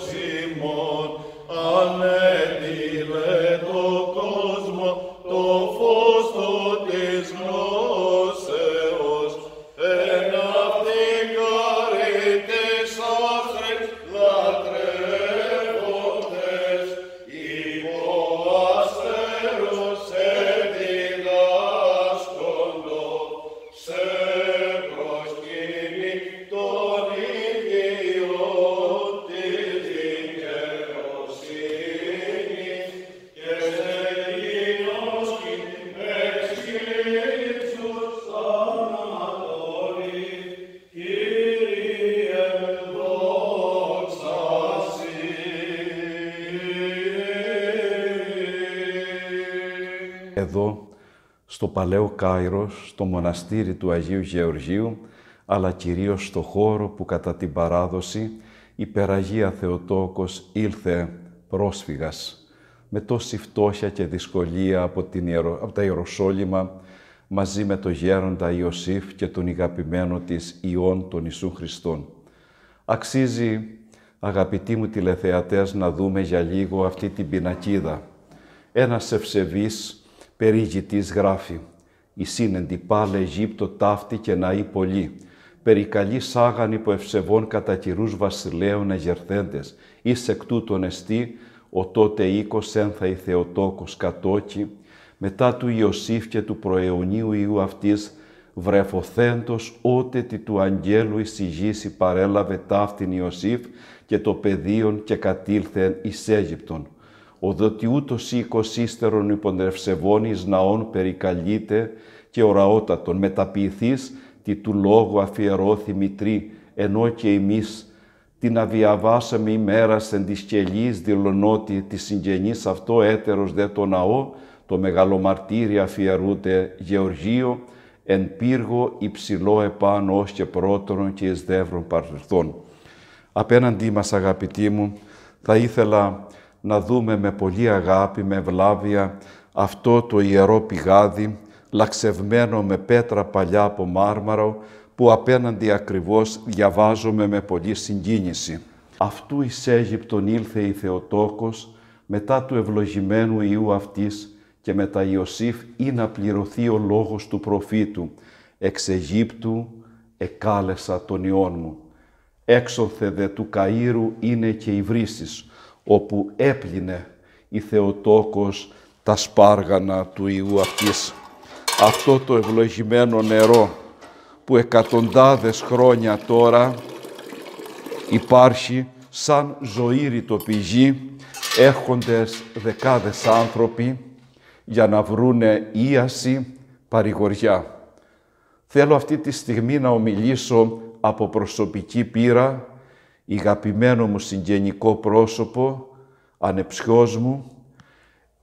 Simon, Amen. εδώ στο Παλαιό Κάιρος, στο μοναστήρι του Αγίου Γεωργίου, αλλά κυρίως στο χώρο που κατά την παράδοση η Περαγία Θεοτόκος ήλθε πρόσφυγας, με τόση φτώχεια και δυσκολία από, την από τα Ιεροσόλυμα, μαζί με τον γέροντα Ιωσήφ και τον ηγαπημένο της Ιών των Ιησού Χριστών. Αξίζει, αγαπητοί μου τηλεθεατές, να δούμε για λίγο αυτή την πινακίδα. Ένας ευσεβής, Περίγητης γράφει «Η σύνεντη πάλε Αιγύπτο ταύτη και ναή πολύ. περί καλή σάγαν υπό ευσεβών κατά κυρούς βασιλέων εγερθέντες, εις εκ τούτων εστί, ο τότε οίκος ένθα η Θεοτόκος κατόκι, μετά του Ιωσήφ και του προαιωνίου Ιού αυτής, βρεφοθέντος ότε τη του αγγέλου εις η παρέλαβε ταύτην Ιωσήφ και το πεδίον και κατήλθεν εις Αίγυπτον ο ούτως οίκος ύστερων ει ναών περικαλείται και οραότατον μεταποιηθείς τι του λόγου αφιερώθη μητρή, ενώ και εμείς την αβιαβάσαμε ημέρας εν της κελής δηλωνότι τη συγγενής αυτό έτερος δε το ναό, το μεγαλομαρτύρι αφιερούται Γεωργίο, εν πύργο υψηλό επάνω ως και πρώτερον και εις δεύρον παρελθόν. Απέναντί μας αγαπητοί μου, θα ήθελα να δούμε με πολύ αγάπη, με βλάβια αυτό το ιερό πηγάδι, λαξευμένο με πέτρα παλιά από μάρμαρο, που απέναντι ακριβώς διαβάζομαι με πολλή συγκίνηση. Αυτού εις Αίγυπτον ήλθε η Θεοτόκος, μετά του ευλογημένου Ιού αυτής και μετά Ιωσήφ ή να πληρωθεί ο λόγος του προφήτου. Εξ Αιγύπτου εκάλεσα τον Υιόν μου. Έξωθε δε του Καΐρου είναι και η βρύσης όπου έπλυνε η Θεοτόκος τα σπάργανα του Ιού αυτής. Αυτό το ευλογημένο νερό που εκατοντάδες χρόνια τώρα υπάρχει σαν ζωήριτο πηγή, έχοντες δεκάδες άνθρωποι για να βρούνε ίαση παρηγοριά. Θέλω αυτή τη στιγμή να ομιλήσω από προσωπική πείρα ηγαπημένο μου συγγενικό πρόσωπο, ανεψιός μου,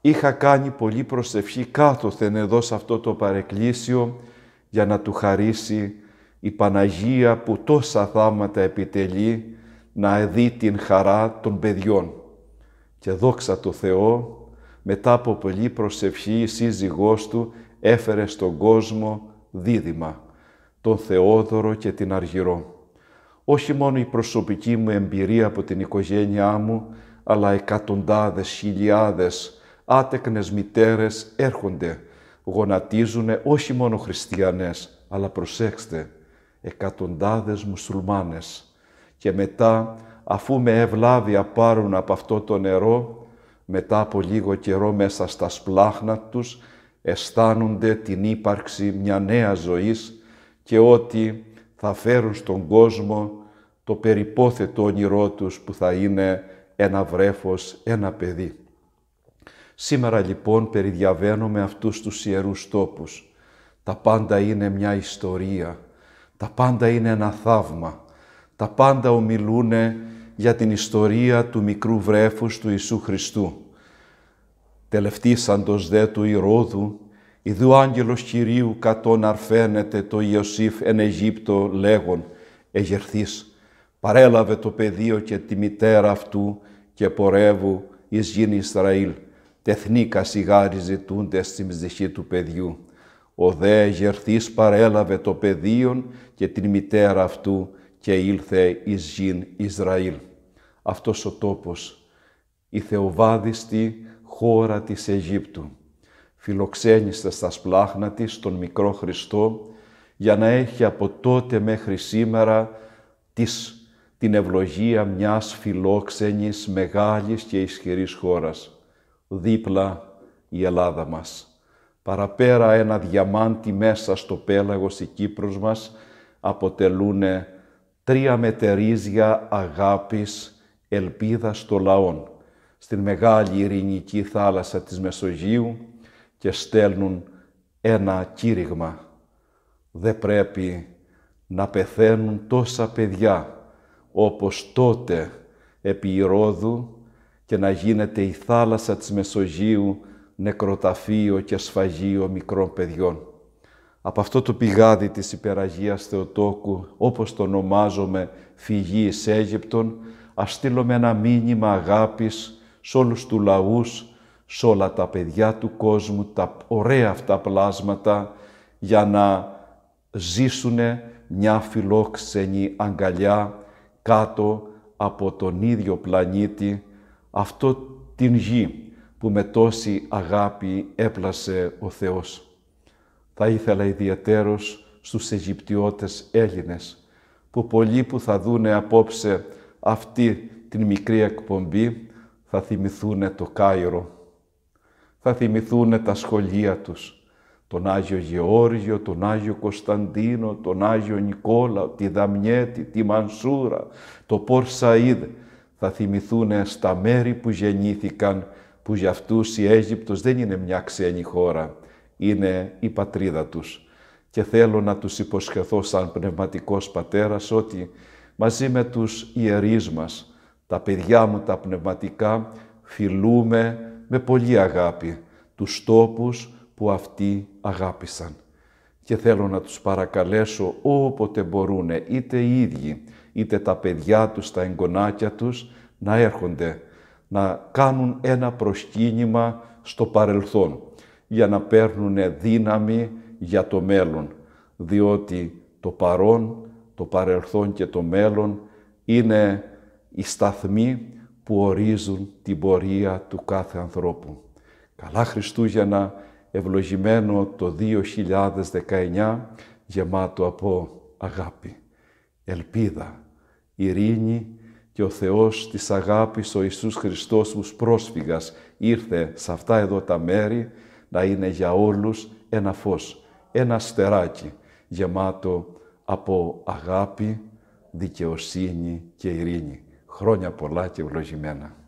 είχα κάνει πολύ προσευχή κάτωθεν εδώ σε αυτό το παρεκκλήσιο για να του χαρίσει η Παναγία που τόσα θάματα επιτελεί να δει την χαρά των παιδιών. Και δόξα το Θεό, μετά από πολύ προσευχή η σύζυγός του έφερε στον κόσμο δίδυμα, τον Θεόδωρο και την Αργυρό όχι μόνο η προσωπική μου εμπειρία από την οικογένειά μου, αλλά εκατοντάδες, χιλιάδες άτεκνες μητέρες έρχονται, γονατίζουν όχι μόνο χριστιανές, αλλά προσέξτε, εκατοντάδες μουσουλμάνες. Και μετά, αφού με ευλάβεια πάρουν από αυτό το νερό, μετά από λίγο καιρό μέσα στα σπλάχνα τους, αισθάνονται την ύπαρξη μια νέα ζωής και ότι θα φέρουν στον κόσμο το περιπόθετο όνειρό τους που θα είναι ένα βρέφος, ένα παιδί. Σήμερα λοιπόν περιδιαβαίνουμε αυτούς τους ιερούς τόπους. Τα πάντα είναι μια ιστορία, τα πάντα είναι ένα θαύμα, τα πάντα ομιλούν για την ιστορία του μικρού βρέφους του Ιησού Χριστού. Τελευτήσαντος δε του Ηρώδου, Ιδού άγγελος Κυρίου κατόν αρφαίνεται το Ιωσήφ εν Αιγύπτο λέγον, εγερθείς, παρέλαβε το πεδίο και τη μητέρα αυτού και πορεύου εις γήν Ισραήλ, τεθνίκα σιγάρι ζητούνται στη ψυχή του παιδιού. Ο δε εγερθείς παρέλαβε το πεδίο και την μητέρα αυτού και ήλθε εις γήν Ισραήλ. Αυτός ο τόπος, η θεοβάδιστη χώρα της Αιγύπτου φιλοξένησε στα σπλάχνα της τον μικρό Χριστό, για να έχει από τότε μέχρι σήμερα της, την ευλογία μιας φιλόξενης, μεγάλης και ισχυρής χώρας. Δίπλα η Ελλάδα μας. Παραπέρα ένα διαμάντι μέσα στο πέλαγος η Κύπρος μας αποτελούν τρία μετερίζια αγάπης, ελπίδας των λαών. Στην μεγάλη ειρηνική θάλασσα της Μεσογείου, και στέλνουν ένα κήρυγμα. Δεν πρέπει να πεθαίνουν τόσα παιδιά όπως τότε επί Ηρώδου και να γίνεται η θάλασσα της Μεσογείου νεκροταφείο και σφαγείο μικρών παιδιών. Από αυτό το πηγάδι της υπεραγίας Θεοτόκου, όπως το ονομάζομαι φυγή εις Αίγυπτον, ας στείλουμε ένα μήνυμα αγάπης σε όλους τους λαούς σε όλα τα παιδιά του κόσμου, τα ωραία αυτά πλάσματα, για να ζήσουν μια φιλόξενη αγκαλιά κάτω από τον ίδιο πλανήτη, αυτό την γη που με τόση αγάπη έπλασε ο Θεός. Θα ήθελα ιδιαιτέρως στους Αιγυπτιώτες Έλληνες, που πολλοί που θα δούνε απόψε αυτή την μικρή εκπομπή, θα θυμηθούν το Κάιρο θα θυμηθούν τα σχολεία τους. Τον Άγιο Γεώργιο, τον Άγιο Κωνσταντίνο, τον Άγιο Νικόλα, τη Δαμιέτη, τη Μανσούρα, το Πορσαΐδ. Θα θυμηθούν στα μέρη που γεννήθηκαν, που για αυτούς η Αίγυπτος δεν είναι μια ξένη χώρα, είναι η πατρίδα τους. Και θέλω να τους υποσχεθώ σαν πνευματικός πατέρας ότι μαζί με τους ιερείς μας, τα παιδιά μου τα πνευματικά, φιλούμε με πολλή αγάπη τους τόπους που αυτοί αγάπησαν. Και θέλω να τους παρακαλέσω όποτε μπορούν, είτε οι ίδιοι, είτε τα παιδιά τους, τα εγγονάκια τους, να έρχονται, να κάνουν ένα προσκύνημα στο παρελθόν, για να παίρνουν δύναμη για το μέλλον, διότι το παρόν, το παρελθόν και το μέλλον είναι οι σταθμοί που ορίζουν την πορεία του κάθε ανθρώπου. Καλά Χριστούγεννα, ευλογημένο το 2019, γεμάτο από αγάπη, ελπίδα, ειρήνη και ο Θεός της αγάπης, ο Ιησούς Χριστός, ω πρόσφυγας, ήρθε σε αυτά εδώ τα μέρη να είναι για όλους ένα φως, ένα στεράκι γεμάτο από αγάπη, δικαιοσύνη και ειρήνη χρόνια πολλά και ευλογημένα.